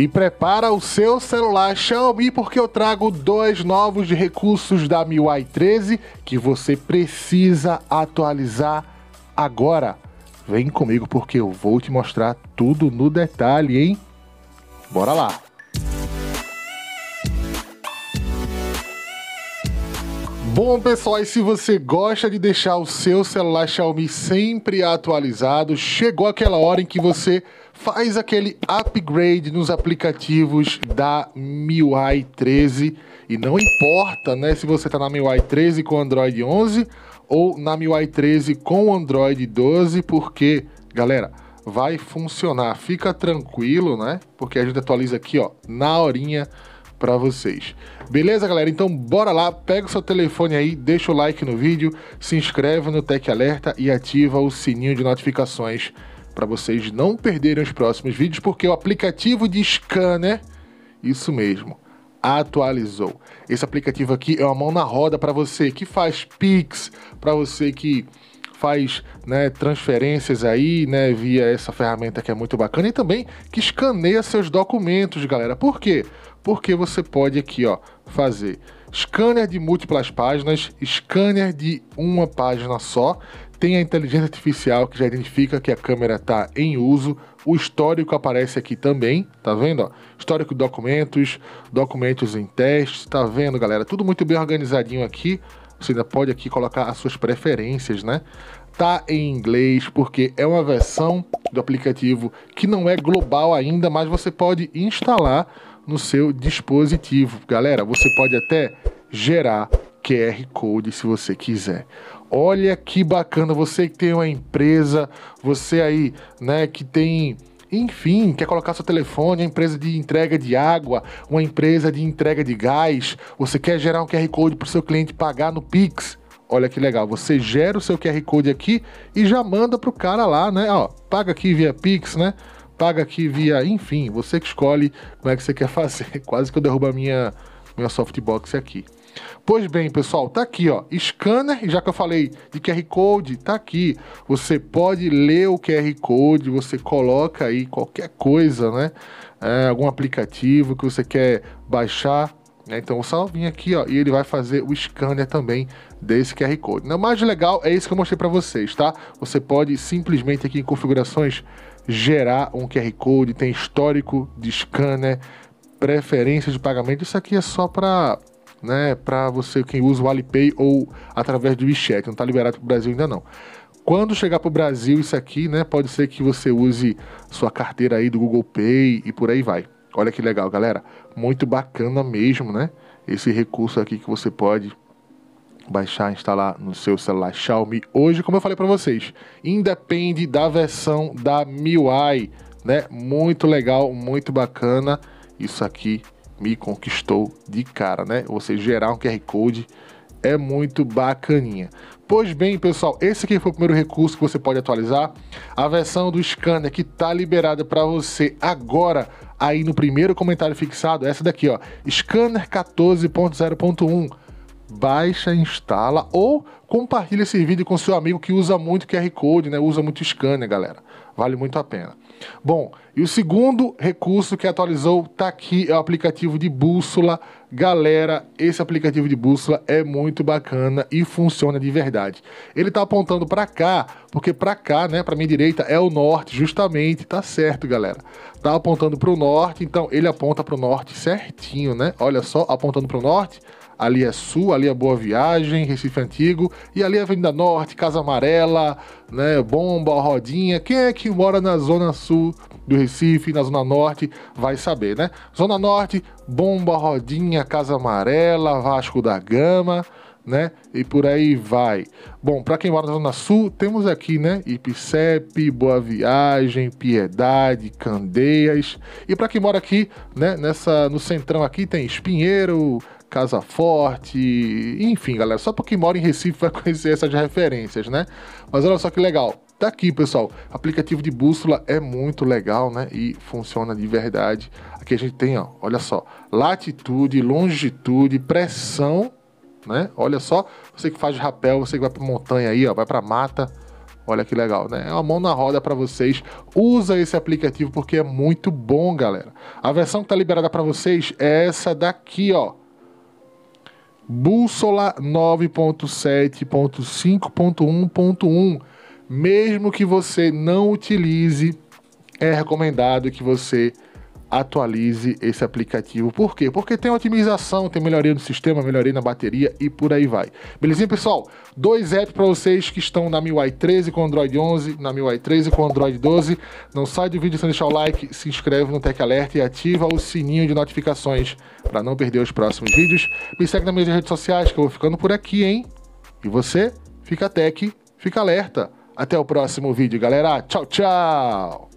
E prepara o seu celular Xiaomi porque eu trago dois novos recursos da MIUI 13 que você precisa atualizar agora. Vem comigo porque eu vou te mostrar tudo no detalhe, hein? Bora lá! Bom pessoal, e se você gosta de deixar o seu celular Xiaomi sempre atualizado, chegou aquela hora em que você faz aquele upgrade nos aplicativos da MIUI 13 e não importa, né, se você está na MIUI 13 com Android 11 ou na MIUI 13 com Android 12, porque, galera, vai funcionar. Fica tranquilo, né? Porque a gente atualiza aqui, ó, na horinha para vocês. Beleza, galera? Então bora lá, pega o seu telefone aí, deixa o like no vídeo, se inscreve no Tech Alerta e ativa o sininho de notificações para vocês não perderem os próximos vídeos, porque o aplicativo de scanner, isso mesmo, atualizou. Esse aplicativo aqui é uma mão na roda para você que faz Pix, para você que faz né, transferências aí, né, via essa ferramenta que é muito bacana e também que escaneia seus documentos, galera. Por quê? Porque você pode aqui, ó, fazer scanner de múltiplas páginas, scanner de uma página só, tem a inteligência artificial que já identifica que a câmera está em uso, o histórico aparece aqui também, tá vendo? Ó? Histórico de documentos, documentos em teste, tá vendo, galera? Tudo muito bem organizadinho aqui. Você ainda pode aqui colocar as suas preferências, né? Tá em inglês porque é uma versão do aplicativo que não é global ainda, mas você pode instalar no seu dispositivo. Galera, você pode até gerar QR Code se você quiser. Olha que bacana, você que tem uma empresa, você aí, né, que tem enfim, quer colocar seu telefone, uma empresa de entrega de água, uma empresa de entrega de gás, você quer gerar um QR Code para o seu cliente pagar no Pix. Olha que legal, você gera o seu QR Code aqui e já manda para o cara lá, né? Ó, paga aqui via Pix, né? paga aqui via, enfim, você que escolhe como é que você quer fazer. Quase que eu derrubo a minha, minha softbox aqui. Pois bem, pessoal, tá aqui, ó, scanner, já que eu falei de QR Code, tá aqui. Você pode ler o QR Code, você coloca aí qualquer coisa, né? É, algum aplicativo que você quer baixar, né? Então só vim aqui ó, e ele vai fazer o scanner também desse QR Code. Né? O mais legal é isso que eu mostrei para vocês, tá? Você pode simplesmente aqui em configurações gerar um QR Code, tem histórico de scanner, preferência de pagamento. Isso aqui é só para né, para você quem usa o Alipay ou através do WeChat, não está liberado para o Brasil ainda não. Quando chegar para o Brasil isso aqui, né, pode ser que você use sua carteira aí do Google Pay e por aí vai. Olha que legal, galera. Muito bacana mesmo, né? Esse recurso aqui que você pode baixar, instalar no seu celular Xiaomi. Hoje, como eu falei para vocês, independe da versão da MIUI, né? Muito legal, muito bacana. Isso aqui me conquistou de cara, né? Você gerar um QR Code é muito bacaninha. Pois bem, pessoal, esse aqui foi o primeiro recurso que você pode atualizar. A versão do scanner que está liberada para você agora, aí no primeiro comentário fixado, essa daqui, ó, Scanner 14.0.1 baixa, instala ou compartilha esse vídeo com seu amigo que usa muito QR Code, né? Usa muito scanner, galera. Vale muito a pena. Bom, e o segundo recurso que atualizou tá aqui é o aplicativo de bússola. Galera, esse aplicativo de bússola é muito bacana e funciona de verdade. Ele tá apontando para cá, porque para cá, né, para minha direita é o norte, justamente, tá certo, galera. Tá apontando para o norte, então ele aponta para o norte certinho, né? Olha só, apontando para o norte ali é Sul, ali é Boa Viagem, Recife Antigo, e ali é Avenida Norte, Casa Amarela, né, Bomba, Rodinha. Quem é que mora na Zona Sul do Recife, na Zona Norte, vai saber, né? Zona Norte, Bomba, Rodinha, Casa Amarela, Vasco da Gama, né? E por aí vai. Bom, para quem mora na Zona Sul, temos aqui, né? Ipicep, Boa Viagem, Piedade, Candeias. E para quem mora aqui, né? Nessa, no centrão aqui tem Espinheiro, Casa Forte, enfim, galera. Só para quem mora em Recife vai conhecer essas referências, né? Mas olha só que legal. Tá aqui, pessoal. Aplicativo de bússola é muito legal, né? E funciona de verdade. Aqui a gente tem, ó, olha só, latitude, longitude, pressão, né? Olha só, você que faz rapel, você que vai para montanha aí, ó, vai para mata, Olha que legal, né? É uma mão na roda para vocês. Usa esse aplicativo porque é muito bom, galera. A versão que tá liberada para vocês é essa daqui, ó. Bússola 9.7.5.1.1. Mesmo que você não utilize, é recomendado que você utilize atualize esse aplicativo. Por quê? Porque tem otimização, tem melhoria do sistema, melhoria na bateria e por aí vai. Belezinha, pessoal? Dois apps para vocês que estão na MIUI 13 com Android 11, na MIUI 13 com Android 12. Não sai do vídeo sem deixar o like, se inscreve no Tech Alert e ativa o sininho de notificações para não perder os próximos vídeos. Me segue nas minhas redes sociais que eu vou ficando por aqui, hein? E você? Fica tech, fica alerta. Até o próximo vídeo, galera. Tchau, tchau!